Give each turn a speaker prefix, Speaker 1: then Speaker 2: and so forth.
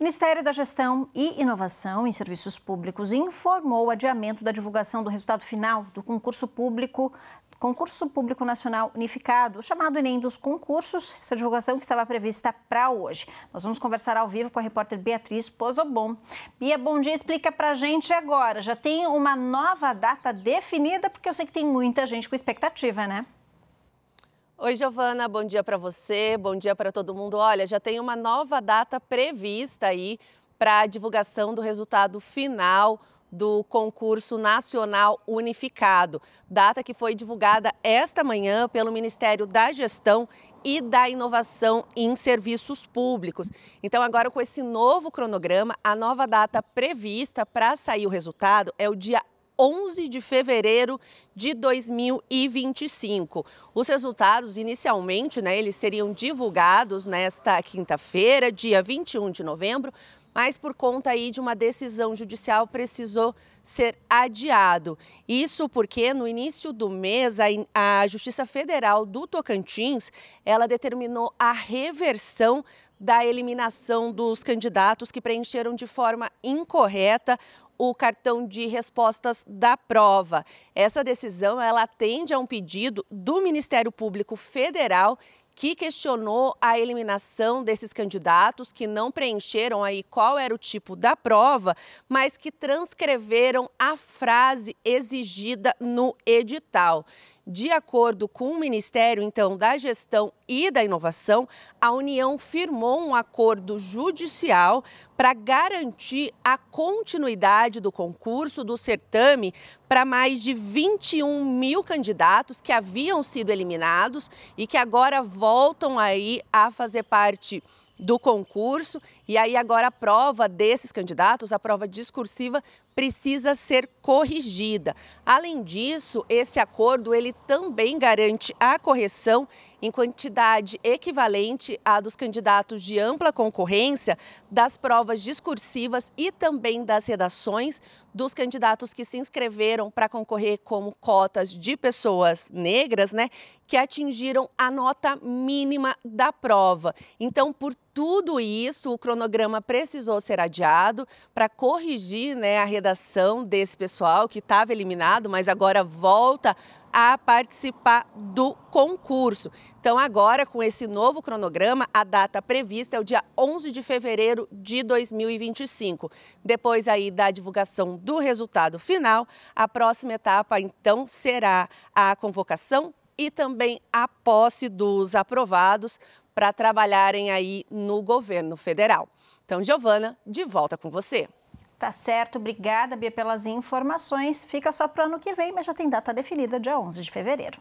Speaker 1: Ministério da Gestão e Inovação em Serviços Públicos informou o adiamento da divulgação do resultado final do concurso público Concurso Público Nacional Unificado, chamado Enem dos Concursos, essa divulgação que estava prevista para hoje. Nós vamos conversar ao vivo com a repórter Beatriz Pozobon. Bia, bom dia, explica para a gente agora. Já tem uma nova data definida, porque eu sei que tem muita gente com expectativa, né?
Speaker 2: Oi, Giovana, bom dia para você, bom dia para todo mundo. Olha, já tem uma nova data prevista aí para a divulgação do resultado final do concurso nacional unificado, data que foi divulgada esta manhã pelo Ministério da Gestão e da inovação em serviços públicos. Então, agora com esse novo cronograma, a nova data prevista para sair o resultado é o dia 11 de fevereiro de 2025. Os resultados, inicialmente, né, eles seriam divulgados nesta quinta-feira, dia 21 de novembro, mas por conta aí de uma decisão judicial precisou ser adiado. Isso porque no início do mês a, Justiça Federal do Tocantins, ela determinou a reversão da eliminação dos candidatos que preencheram de forma incorreta o cartão de respostas da prova. Essa decisão ela atende a um pedido do Ministério Público Federal que questionou a eliminação desses candidatos que não preencheram aí qual era o tipo da prova, mas que transcreveram a frase exigida no edital. De acordo com o Ministério, então, da Gestão e da Inovação, a União firmou um acordo judicial para garantir a continuidade do concurso do certame para mais de 21 mil candidatos que haviam sido eliminados e que agora voltam aí a fazer parte do concurso. E aí, agora, a prova desses candidatos, a prova discursiva, precisa ser corrigida. Além disso, esse acordo ele também garante a correção em quantidade equivalente à dos candidatos de ampla concorrência das provas discursivas e também das redações dos candidatos que se inscreveram para concorrer como cotas de pessoas negras, né, que atingiram a nota mínima da prova. Então, por tudo isso, o cronograma precisou ser adiado para corrigir né, a redação desse pessoal que estava eliminado, mas agora volta a participar do concurso. Então, agora, com esse novo cronograma, a data prevista é o dia 11 de fevereiro de 2025. Depois aí da divulgação do resultado final, a próxima etapa, então, será a convocação e também a posse dos aprovados para trabalharem aí no governo federal. Então, Giovana,
Speaker 1: de volta com você. Tá certo, obrigada, Bia, pelas informações. Fica só para o ano que vem, mas já tem data definida, dia 11 de fevereiro.